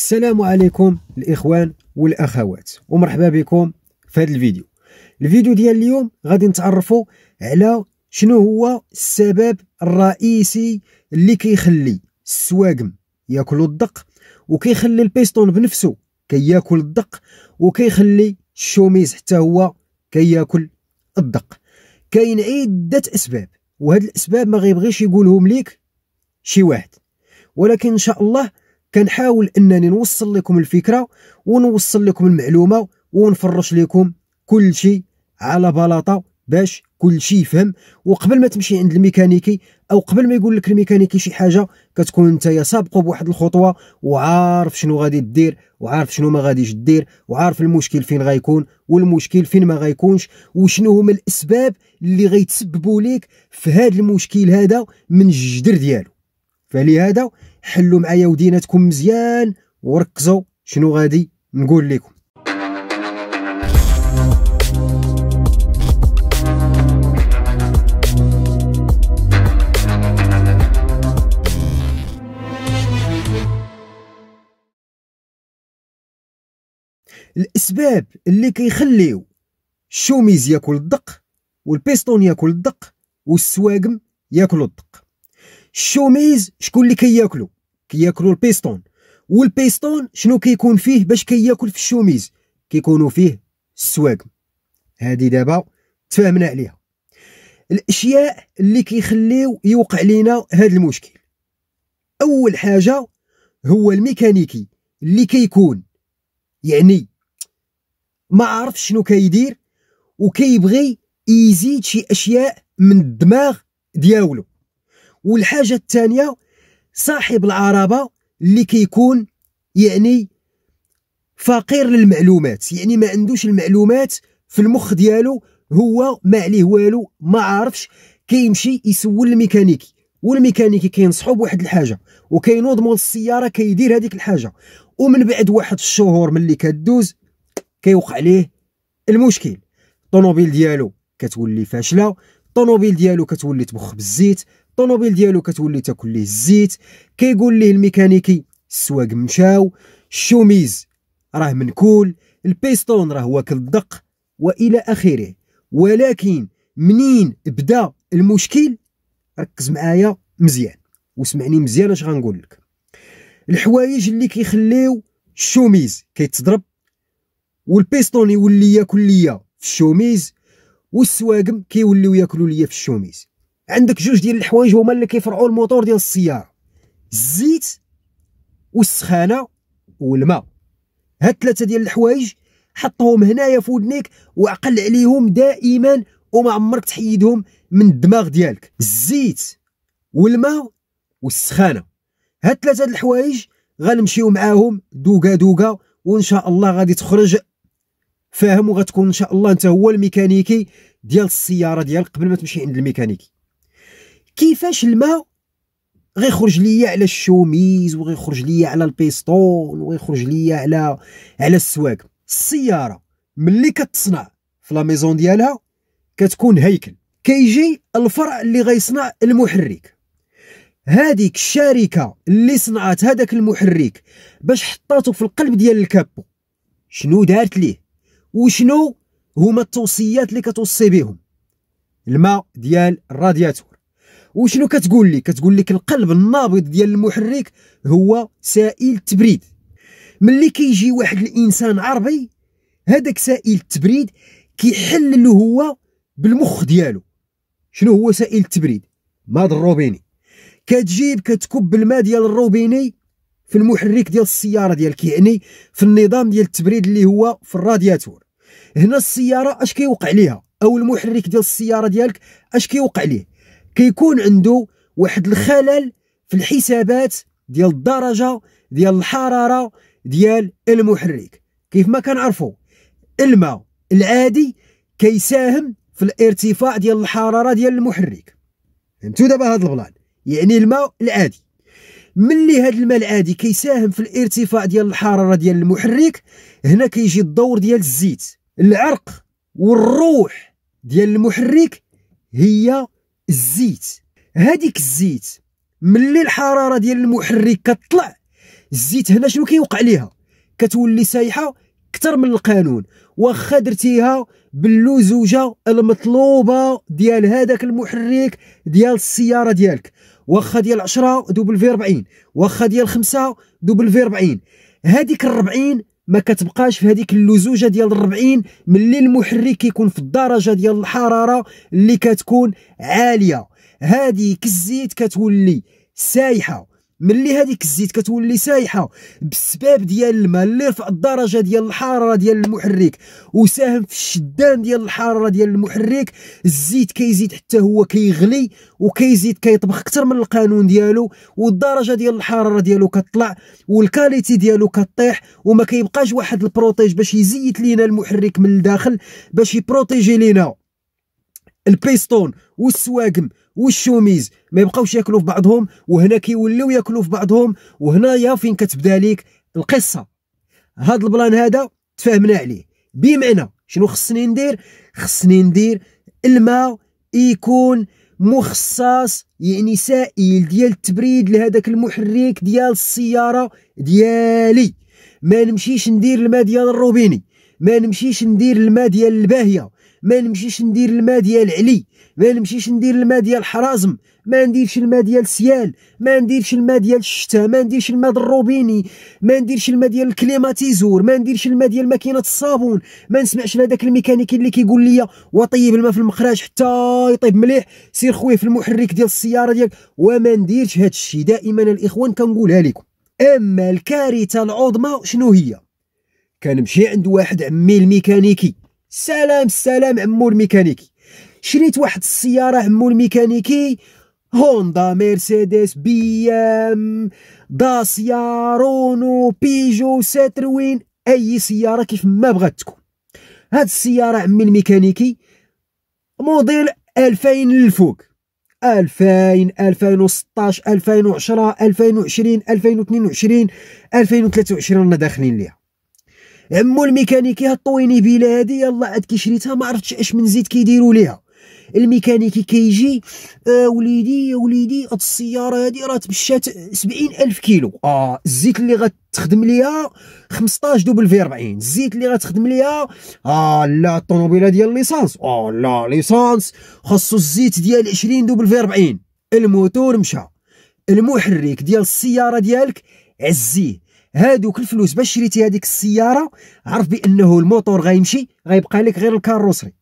السلام عليكم الاخوان والاخوات ومرحبا بكم في هذا الفيديو الفيديو ديال اليوم غادي نتعرفوا على شنو هو السبب الرئيسي اللي كيخلي السواقم ياكلوا الدق وكيخلي البيستون بنفسه كياكل كي الدق وكيخلي الشوميز حتى هو كياكل كي الدق كاين عده اسباب وهاد الاسباب ما غيبغيش يقولهم ليك شي واحد ولكن ان شاء الله كنحاول انني نوصل لكم الفكره ونوصل لكم المعلومه ونفرش لكم كل شيء على بلاطه باش كل شيء يفهم وقبل ما تمشي عند الميكانيكي او قبل ما يقول لك الميكانيكي شي حاجه كتكون انت سابق بواحد الخطوه وعارف شنو غادي دير وعارف شنو ما غاديش دير وعارف المشكل فين غيكون والمشكل فين ما غيكونش وشنو هما الاسباب اللي غيتسببوا لك في هذا المشكل هذا من الجدر ديالو فلهذا حلوا معايا وديناتكم مزيان وركزوا شنو غادي نقول لكم الاسباب اللي كيخليو الشوميز ياكل الدق والبيستون ياكل الدق والسواقم ياكلوا الدق الشوميز شكون اللي كياكلو كي كياكلو البيستون والبيستون شنو كيكون فيه باش كياكل كي في الشوميز كيكونوا فيه السواقم هذه دابا تفاهمنا عليها الاشياء اللي كيخليو يوقع لينا هذا المشكل اول حاجه هو الميكانيكي اللي كيكون يعني ما عارف شنو كيدير وكيبغي يزيد شي اشياء من الدماغ دياولو والحاجه الثانيه صاحب العربه اللي كيكون يعني فقير للمعلومات يعني ما عندوش المعلومات في المخ ديالو هو ما عليه والو ما عارفش كيمشي يسول الميكانيكي والميكانيكي كينصحو بواحد الحاجه وكينوض مول السياره كيدير هذيك الحاجه ومن بعد واحد الشهور ملي كدوز كيوقع ليه المشكل الطوموبيل ديالو كتولي فاشله الطوموبيل ديالو كتولي تبخ بالزيت الطوموبيل ديالو كتولي تاكل ليه الزيت كيقول ليه الميكانيكي السواق مشاو الشوميز راه منكول البيستون راه واكل الدق والى اخره ولكن منين بدا المشكل ركز معايا مزيان وسمعني مزيان اش غنقول لك الحوايج اللي كيخليو الشوميز كيتضرب والبيستون يولي ياكل ليا في الشوميز والسواقم كيوليو ياكلوا ليا في الشوميز عندك جوج ديال الحوايج هما اللي كيفرعوا الموتور ديال السياره الزيت والسخانه والماء هاد ثلاثه ديال الحوايج حطهم هنايا في ودنيك وعقل عليهم دائما وما عمرك تحيدهم من الدماغ ديالك الزيت والماء والسخانه هاد ثلاثه ديال الحوايج غنمشيو معاهم دوكا دوكا وان شاء الله غادي تخرج فاهم وغتكون ان شاء الله انت هو الميكانيكي ديال السياره ديالك قبل ما تمشي عند الميكانيكي كيفاش الماء غيخرج ليا على الشوميز وغيخرج ليا على البيستون وغيخرج ليا على على السواق السياره ملي كتصنع في لا ميزون ديالها كتكون هيكل كيجي الفرع اللي غيصنع المحرك هذيك الشركه اللي صنعت هذاك المحرك باش حطاتو في القلب ديال الكابو شنو دارت ليه وشنو هما التوصيات اللي كتوصي بهم الماء ديال الرادياتور وشنو كتقول لك كتقول لك القلب النابض ديال المحرك هو سائل التبريد ملي كيجي واحد الانسان عربي هذاك سائل التبريد كيحلل هو بالمخ ديالو شنو هو سائل التبريد ماد الروبيني كتجيب كتكب الماء ديال الروبيني في المحرك ديال السياره ديالك يعني في النظام ديال التبريد اللي هو في الرادياتور هنا السياره اش كيوقع ليها او المحرك ديال السياره ديالك اش كيوقع ليه كيكون عنده واحد الخلل في الحسابات ديال الدرجه ديال الحراره ديال المحرك كيف ما كنعرفوا الماء العادي كيساهم في الارتفاع ديال الحراره ديال المحرك فهمتوا دابا هذا البلان يعني الماء العادي ملي هذا الماء العادي كيساهم في الارتفاع ديال الحراره ديال المحرك هنا كيجي الدور ديال الزيت العرق والروح ديال المحرك هي الزيت هذيك الزيت ملي الحراره ديال المحرك كتطلع الزيت هنا شنو كيوقع ليها كتولي سايحه اكثر من القانون واخا درتيها باللزوجه المطلوبه ديال هذاك المحرك ديال السياره ديالك واخا ديال 10 دوبل في 40 واخا ديال 5 دوبل في 40 هذيك ال 40 ما كتبقاش في هذيك اللزوجه ديال 40 ملي المحرك كيكون في الدرجه ديال الحراره اللي كتكون عاليه هذه كزيت كتولي سايحه ملي هذيك الزيت كتولي سايحه بسبب ديال الماء اللي رفع الدرجه ديال الحراره ديال المحرك وساهم في الشدان ديال الحراره ديال المحرك الزيت كيزيد حتى هو كيغلي وكيزيد كيطبخ اكثر من القانون ديالو والدرجه ديال الحراره ديالو كتطلع والكاليتي ديالو كطيح وما كيبقاش واحد البروتيج باش يزيت لينا المحرك من الداخل باش يبروتيجي لينا البيستون والسواقم والشوميز ما يبقاوش ياكلوا في بعضهم وهنا كيوليو ياكلوا في بعضهم وهنايا فين كتبدا ليك القصه هذا البلان هذا تفاهمنا عليه بمعنى شنو خصني ندير خصني ندير الماء يكون مخصص يعني سائل ديال التبريد لهذاك المحرك ديال السياره ديالي ما نمشيش ندير الماء ديال الروبيني ما نمشيش ندير الماء ديال الباهيه ما نمشيش ندير الماء ديال علي ما نمشيش ندير الماء ديال حرازم ما نديرش الماء ديال سيال ما نديرش الماء ديال الشتاء ما نديرش الماء الروبيني ما نديرش الماء ديال الكليماتيزور ما نديرش الماء ديال ماكينه الصابون ما نسمعش لهذاك الميكانيكي اللي كيقول لي وطيب الماء في المخراج حتى يطيب مليح سير خويه في المحرك ديال السياره ديالك وما نديرش هذا الشيء دائما الاخوان كنقولها لكم اما الكارثه العظمى شنو هي كنمشي عند واحد عمي الميكانيكي سلام سلام عمو الميكانيكي شريت واحد السياره عمو الميكانيكي هوندا مرسيدس بي ام داسيا رونو بيجو ساتروين اي سياره كيف ما بغات تكون هاد السياره عمي الميكانيكي موديل 2000 للفوق 2000 2016 2010 2020 2022 2023 رانا داخلين ليها عمو الميكانيكي هالطويني بلا هادي يلا عاد كي شريتها ما عرفتش اش من زيت كيديروا ليها الميكانيكي كيجي آه وليدي يا وليدي هاد السياره هادي راه تمشات الف كيلو اه الزيت اللي غتخدم ليها 15 دوبل في 40 الزيت اللي غتخدم ليها اه لا الطوموبيله ديال ليسانس اه لا ليسانس خاصو الزيت ديال 20 دوبل في 40 الموتور مشى المحرك ديال السياره ديالك عزيه هادوك الفلوس باش شريتي هذيك السياره عرف بانه الموتور غيمشي غيبقى لك غير الكاروسري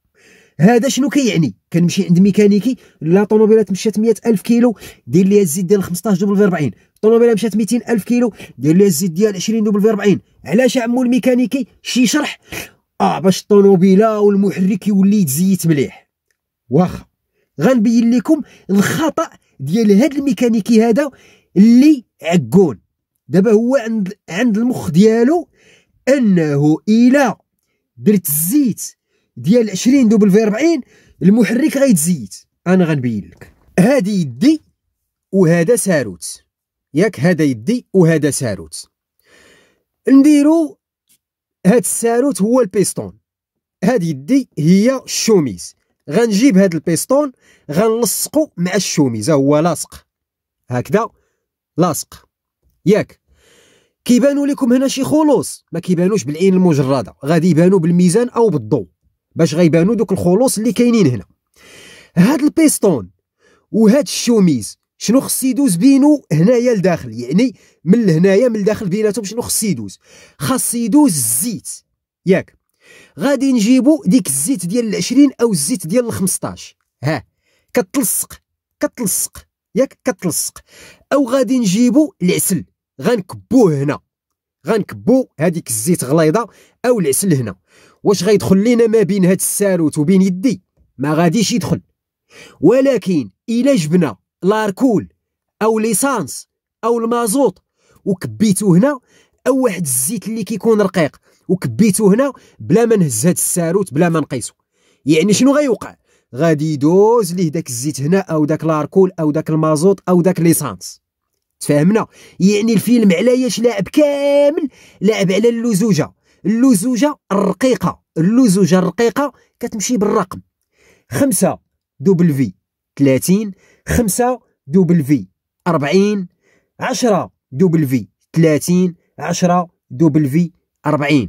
هذا شنو كيعني كي كنمشي عند ميكانيكي لا طوموبيلات مشات 100000 كيلو دير ليها الزيت ديال 15 دبل في 40 الطوموبيله مشات 200000 كيلو دير ليها الزيت ديال 20 دبل في 40 علاش عمو الميكانيكي شي شرح اه باش الطوموبيله والمحرك يولي يتزيت مليح واخا غنبين لكم الخطا ديال هاد الميكانيكي هذا اللي عقون دابا هو عند عند المخ ديالو انه الى درت الزيت ديال 20 دوبل في 40 المحرك غيتزيت انا غنبين لك هادي يدي وهذا ساروت ياك هذا يدي وهذا ساروت نديرو هاد الساروت هو البيستون هاد يدي هي الشوميز غنجيب هاد البيستون غنلصقو مع الشوميز هو لاصق هكذا لاصق ياك كيبانوا لكم هنا شي خلوص ما كيبانوش بالعين المجرده غادي يبانوا بالميزان او بالضوء باش غيبانوا دوك الخلوص اللي كاينين هنا هاد البيستون وهاد الشوميز شنو خص يدوز بينو هنايا لداخل يعني من هنايا من الداخل بيناتهم شنو خص يدوز خاص يدوز الزيت ياك غادي نجيبو ديك الزيت ديال العشرين او الزيت ديال الخمسطاش ها كتلصق كتلصق ياك كتلصق او غادي نجيبو العسل غنكبوه هنا غنكبو هذيك الزيت غليظه او العسل هنا واش غيدخل لينا ما بين هاد الساروت وبين يدي ما غاديش يدخل ولكن الا جبنا لاركول او ليسانس او المازوط وكبيتو هنا او واحد الزيت اللي كيكون رقيق وكبيتو هنا بلا ما نهز هاد الساروت بلا ما نقيسو يعني شنو غيوقع غادي يدوز ليه داك الزيت هنا او داك لاركول او داك المازوط او داك ليسانس تفاهمنا يعني الفيلم ياش لاعب كامل لاعب على اللزوجه اللزوجه الرقيقه اللزوجه الرقيقه كتمشي بالرقم خمسة دوبل في 30 خمسة دوبل في 40 10 دوبل في 30 10 دوبل في 40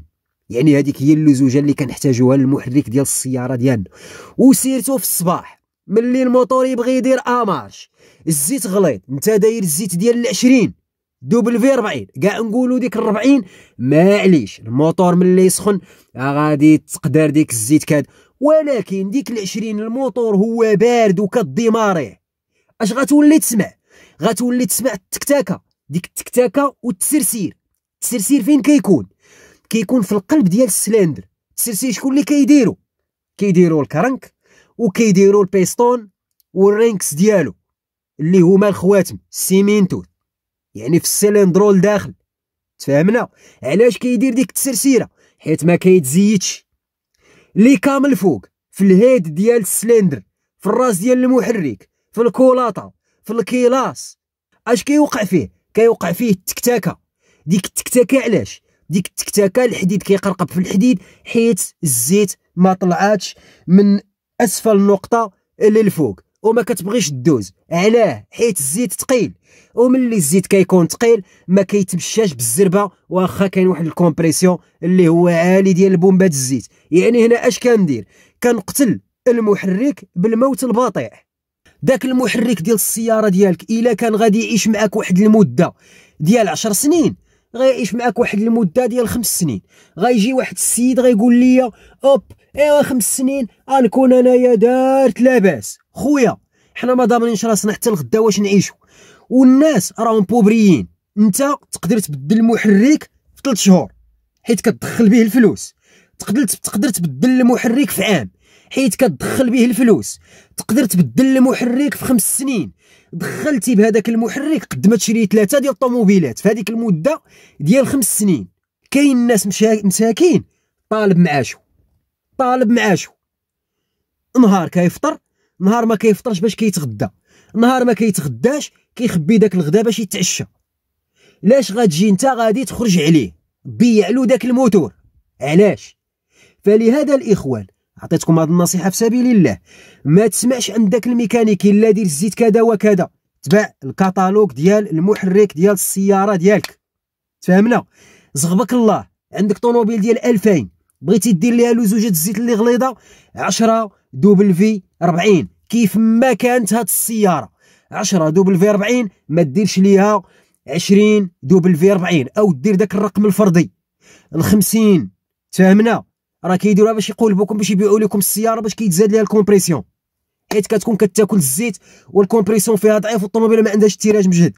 يعني هذيك هي اللزوجه اللي كنحتاجوها للمحرك ديال السياره ديالنا وسيرتو في الصباح ملي الموطور يبغي يدير امارش الزيت غليظ انت داير الزيت ديال العشرين دوبل في 40 كاع نقولوا ديك 40 معليش الموتور ملي يسخن آه، غادي تقدر ديك الزيت كاد ولكن ديك 20 الموتور هو بارد وكديماري اش غتولي تسمع غتولي تسمع التكتاكه ديك التكتاكه والتسرسير التسرسير فين كيكون كيكون في القلب ديال السلندر التسرسير شكون اللي كيديرو كيديرو الكرنك وكيديروا البيستون والرينكس ديالو اللي هما الخواتم السيمينتو يعني في السلندرول الداخل تفهمنا علاش كيدير ديك التسرسيره حيت ما كيتزيدش لي كامل فوق في الهيد ديال السلندر في الراس ديال المحرك في الكولاطه في الكيلاس اش كيوقع فيه كيوقع فيه التكتاكه ديك التكتاكه علاش ديك التكتاكه الحديد كيقرقب في الحديد حيت الزيت ما طلعاتش من اسفل النقطه اللي الفوق وما كتبغيش تدوز علاه حيت الزيت ثقيل وملي الزيت كيكون ثقيل ما كيتمشاش بالزربه واخا كاين واحد الكومبريسيون اللي هو عالي ديال بومبات الزيت يعني هنا اش كندير كنقتل المحرك بالموت البطيء داك المحرك ديال السياره ديالك الا كان غادي يعيش معاك واحد المده ديال 10 سنين غيعيش معاك واحد المده ديال خمس سنين غيجي واحد السيد غيقول لي اوب ايوا خمس سنين غنكون انايا دارت لاباس خويا حنا ما ضامنينش راسنا حتى الغدا واش نعيشو والناس راهم بوبريين انت تقدر تبدل المحرك في ثلاث شهور حيت كتدخل به الفلوس تقدر تقدر تبدل المحرك في عام حيت كتدخل به الفلوس تقدر تبدل المحرك في خمس سنين دخلتي بهذاك المحرك قد ما تشري ثلاثه ديال الطوموبيلات في هذيك المده ديال خمس سنين كاين ناس مساكين طالب معاشو طالب معاشو نهار كيفطر نهار ما كيفطرش باش كيتغدى نهار ما كيتغداش كيخبي داك الغدا باش يتعشى لاش غتجي انت غادي تخرج عليه بيع له داك الموتور علاش فلهذا الاخوان عطيتكم هذه النصيحه في سبيل الله ما تسمعش عند ذاك الميكانيكي لا دير الزيت كذا وكذا تبع الكتالوج ديال المحرك ديال السياره ديالك تفهمنا زغبك الله عندك طوموبيل ديال 2000 بغيتي دير ليها لزوجه الزيت اللي غليظه 10 دوبل في 40 كيف ما كانت هاد السياره 10 دوبل في 40 ما ديرش ليها 20 دوبل في 40 او دير داك الرقم الفردي ال 50 تفهمنا راه كيديروها باش يقلبوكم باش يبيعوا لكم السياره باش كيتزاد ليها الكومبريسيون حيت كتكون كتاكل الزيت والكومبريسيون فيها ضعيف والطوموبيله ما عندهاش التيراج مجهد